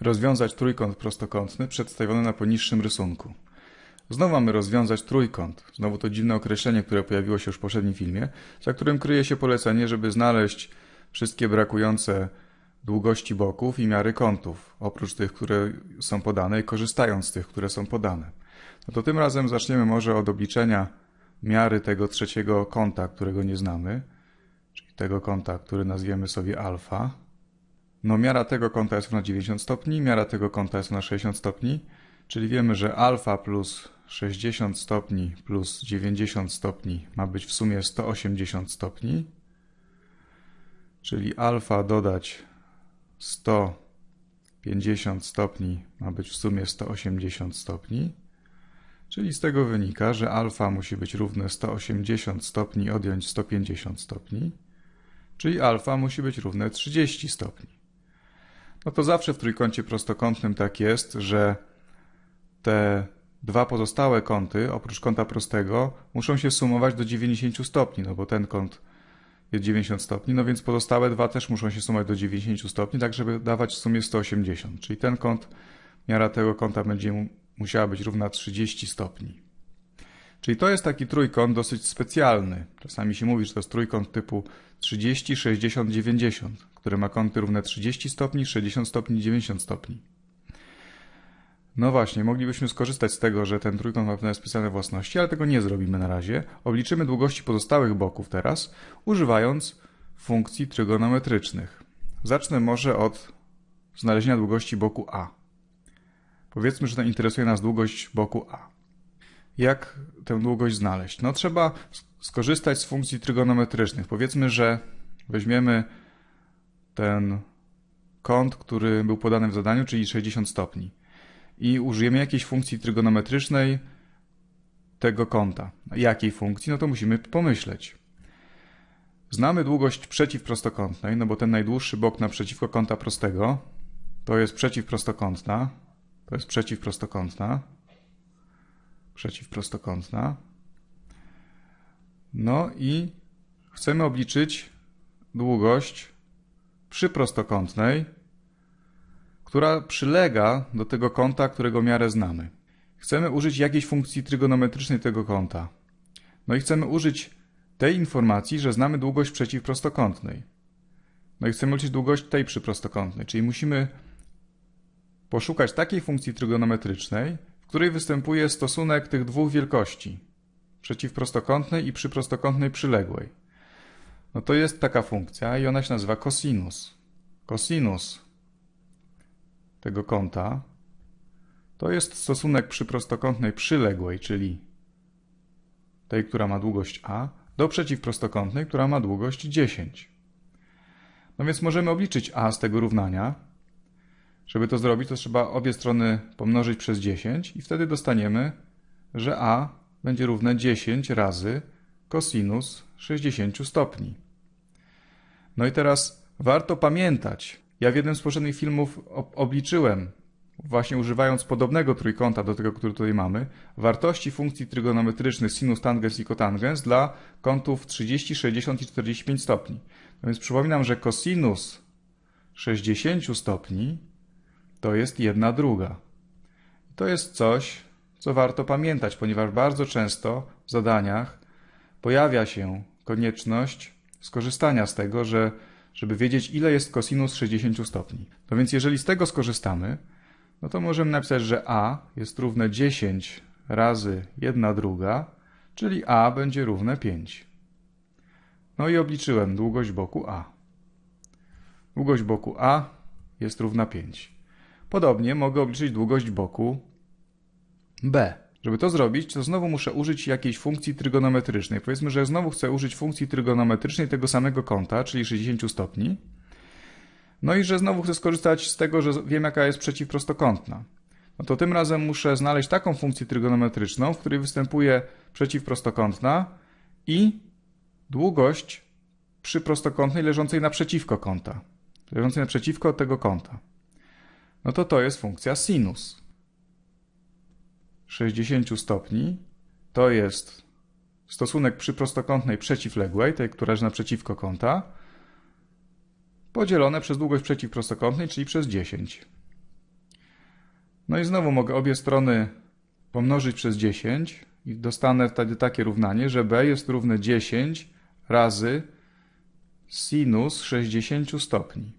rozwiązać trójkąt prostokątny przedstawiony na poniższym rysunku. Znowu mamy rozwiązać trójkąt, znowu to dziwne określenie, które pojawiło się już w poprzednim filmie, za którym kryje się polecenie, żeby znaleźć wszystkie brakujące długości boków i miary kątów, oprócz tych, które są podane i korzystając z tych, które są podane. No to tym razem zaczniemy może od obliczenia miary tego trzeciego kąta, którego nie znamy, czyli tego kąta, który nazwiemy sobie alfa. No miara tego kąta jest na 90 stopni, miara tego kąta jest na 60 stopni, czyli wiemy, że alfa plus 60 stopni plus 90 stopni ma być w sumie 180 stopni, czyli alfa dodać 150 stopni ma być w sumie 180 stopni, czyli z tego wynika, że alfa musi być równe 180 stopni odjąć 150 stopni, czyli alfa musi być równe 30 stopni. No to zawsze w trójkącie prostokątnym tak jest, że te dwa pozostałe kąty, oprócz kąta prostego, muszą się sumować do 90 stopni, no bo ten kąt jest 90 stopni, no więc pozostałe dwa też muszą się sumować do 90 stopni, tak żeby dawać w sumie 180. Czyli ten kąt, miara tego kąta będzie musiała być równa 30 stopni. Czyli to jest taki trójkąt dosyć specjalny. Czasami się mówi, że to jest trójkąt typu 30, 60, 90, który ma kąty równe 30 stopni, 60 stopni, 90 stopni. No właśnie, moglibyśmy skorzystać z tego, że ten trójkąt ma pewne specjalne własności, ale tego nie zrobimy na razie. Obliczymy długości pozostałych boków teraz, używając funkcji trygonometrycznych. Zacznę może od znalezienia długości boku A. Powiedzmy, że interesuje nas długość boku A jak tę długość znaleźć? No trzeba skorzystać z funkcji trygonometrycznych. Powiedzmy, że weźmiemy ten kąt, który był podany w zadaniu, czyli 60 stopni i użyjemy jakiejś funkcji trygonometrycznej tego kąta. Jakiej funkcji? No to musimy pomyśleć. Znamy długość przeciwprostokątnej, no bo ten najdłuższy bok naprzeciwko kąta prostego to jest przeciwprostokątna, to jest przeciwprostokątna, przeciwprostokątna. No i chcemy obliczyć długość przyprostokątnej, która przylega do tego kąta, którego miarę znamy. Chcemy użyć jakiejś funkcji trygonometrycznej tego kąta. No i chcemy użyć tej informacji, że znamy długość przeciwprostokątnej. No i chcemy uliczyć długość tej przyprostokątnej, czyli musimy poszukać takiej funkcji trygonometrycznej, w której występuje stosunek tych dwóch wielkości, przeciwprostokątnej i przyprostokątnej przyległej. No to jest taka funkcja i ona się nazywa cosinus. Cosinus tego kąta to jest stosunek przyprostokątnej przyległej, czyli tej, która ma długość a, do przeciwprostokątnej, która ma długość 10. No więc możemy obliczyć a z tego równania, żeby to zrobić, to trzeba obie strony pomnożyć przez 10 i wtedy dostaniemy, że a będzie równe 10 razy kosinus 60 stopni. No i teraz warto pamiętać, ja w jednym z poprzednich filmów obliczyłem, właśnie używając podobnego trójkąta do tego, który tutaj mamy, wartości funkcji trygonometrycznych sinus tangens i kotangens dla kątów 30, 60 i 45 stopni. No więc przypominam, że kosinus 60 stopni to jest jedna druga. To jest coś, co warto pamiętać, ponieważ bardzo często w zadaniach pojawia się konieczność skorzystania z tego, że, żeby wiedzieć, ile jest kosinus 60 stopni. No więc jeżeli z tego skorzystamy, no to możemy napisać, że a jest równe 10 razy 1 druga, czyli a będzie równe 5. No i obliczyłem długość boku a. Długość boku a jest równa 5. Podobnie mogę obliczyć długość boku B. Żeby to zrobić, to znowu muszę użyć jakiejś funkcji trygonometrycznej. Powiedzmy, że znowu chcę użyć funkcji trygonometrycznej tego samego kąta, czyli 60 stopni. No i że znowu chcę skorzystać z tego, że wiem jaka jest przeciwprostokątna. No to tym razem muszę znaleźć taką funkcję trygonometryczną, w której występuje przeciwprostokątna i długość przy prostokątnej leżącej naprzeciwko kąta. Leżącej naprzeciwko tego kąta no to to jest funkcja sinus. 60 stopni to jest stosunek przy prostokątnej przeciwległej, tej, która jest naprzeciwko kąta, podzielone przez długość przeciwprostokątnej, czyli przez 10. No i znowu mogę obie strony pomnożyć przez 10 i dostanę wtedy takie równanie, że b jest równe 10 razy sinus 60 stopni.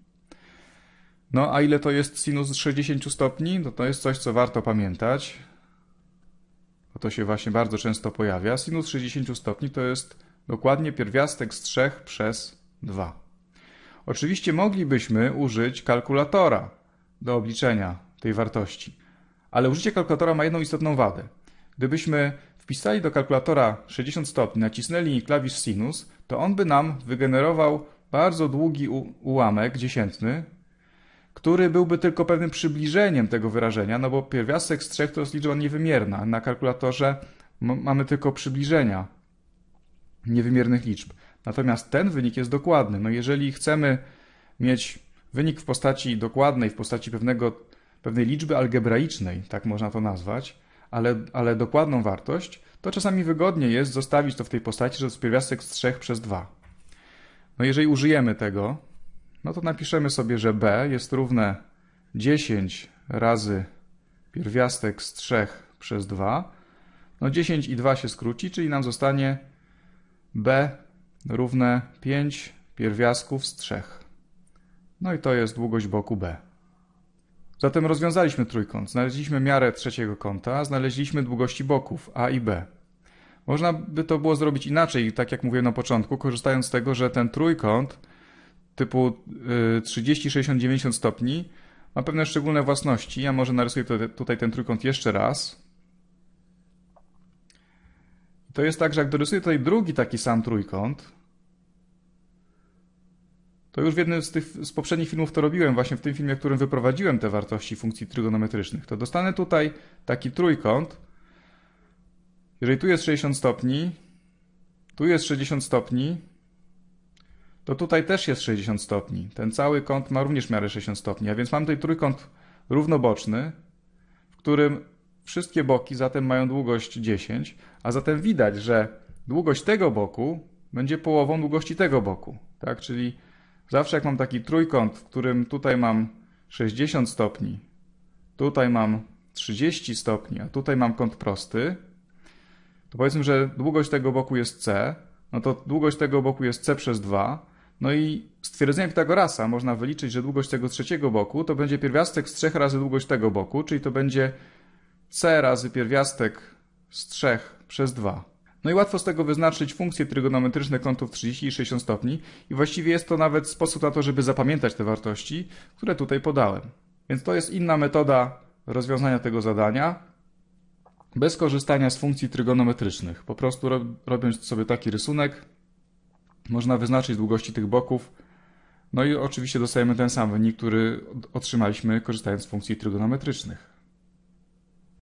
No a ile to jest sinus 60 stopni? No to jest coś, co warto pamiętać. Bo to się właśnie bardzo często pojawia. Sinus 60 stopni to jest dokładnie pierwiastek z 3 przez 2. Oczywiście moglibyśmy użyć kalkulatora do obliczenia tej wartości. Ale użycie kalkulatora ma jedną istotną wadę. Gdybyśmy wpisali do kalkulatora 60 stopni, nacisnęli klawisz sinus, to on by nam wygenerował bardzo długi ułamek dziesiętny, który byłby tylko pewnym przybliżeniem tego wyrażenia, no bo pierwiastek z trzech to jest liczba niewymierna. Na kalkulatorze mamy tylko przybliżenia niewymiernych liczb. Natomiast ten wynik jest dokładny. No jeżeli chcemy mieć wynik w postaci dokładnej, w postaci pewnego, pewnej liczby algebraicznej, tak można to nazwać, ale, ale dokładną wartość, to czasami wygodnie jest zostawić to w tej postaci, że to jest pierwiastek z 3 przez 2. No jeżeli użyjemy tego, no to napiszemy sobie, że b jest równe 10 razy pierwiastek z 3 przez 2. No 10 i 2 się skróci, czyli nam zostanie b równe 5 pierwiastków z 3. No i to jest długość boku b. Zatem rozwiązaliśmy trójkąt. Znaleźliśmy miarę trzeciego kąta, znaleźliśmy długości boków a i b. Można by to było zrobić inaczej, tak jak mówiłem na początku, korzystając z tego, że ten trójkąt typu 30, 60, 90 stopni ma pewne szczególne własności. Ja może narysuję tutaj ten trójkąt jeszcze raz. To jest tak, że jak dorysuję tutaj drugi taki sam trójkąt, to już w jednym z tych z poprzednich filmów to robiłem, właśnie w tym filmie, w którym wyprowadziłem te wartości funkcji trygonometrycznych. To dostanę tutaj taki trójkąt. Jeżeli tu jest 60 stopni, tu jest 60 stopni, to tutaj też jest 60 stopni. Ten cały kąt ma również miarę 60 stopni, a więc mam tutaj trójkąt równoboczny, w którym wszystkie boki zatem mają długość 10, a zatem widać, że długość tego boku będzie połową długości tego boku. Tak? Czyli zawsze jak mam taki trójkąt, w którym tutaj mam 60 stopni, tutaj mam 30 stopni, a tutaj mam kąt prosty, to powiedzmy, że długość tego boku jest c, no to długość tego boku jest c przez 2, no i z Pitagorasa można wyliczyć, że długość tego trzeciego boku to będzie pierwiastek z 3 razy długość tego boku, czyli to będzie c razy pierwiastek z 3 przez 2. No i łatwo z tego wyznaczyć funkcje trygonometryczne kątów 30 i 60 stopni i właściwie jest to nawet sposób na to, żeby zapamiętać te wartości, które tutaj podałem. Więc to jest inna metoda rozwiązania tego zadania bez korzystania z funkcji trygonometrycznych. Po prostu robiąc sobie taki rysunek, można wyznaczyć długości tych boków. No i oczywiście dostajemy ten sam wynik, który otrzymaliśmy korzystając z funkcji trygonometrycznych.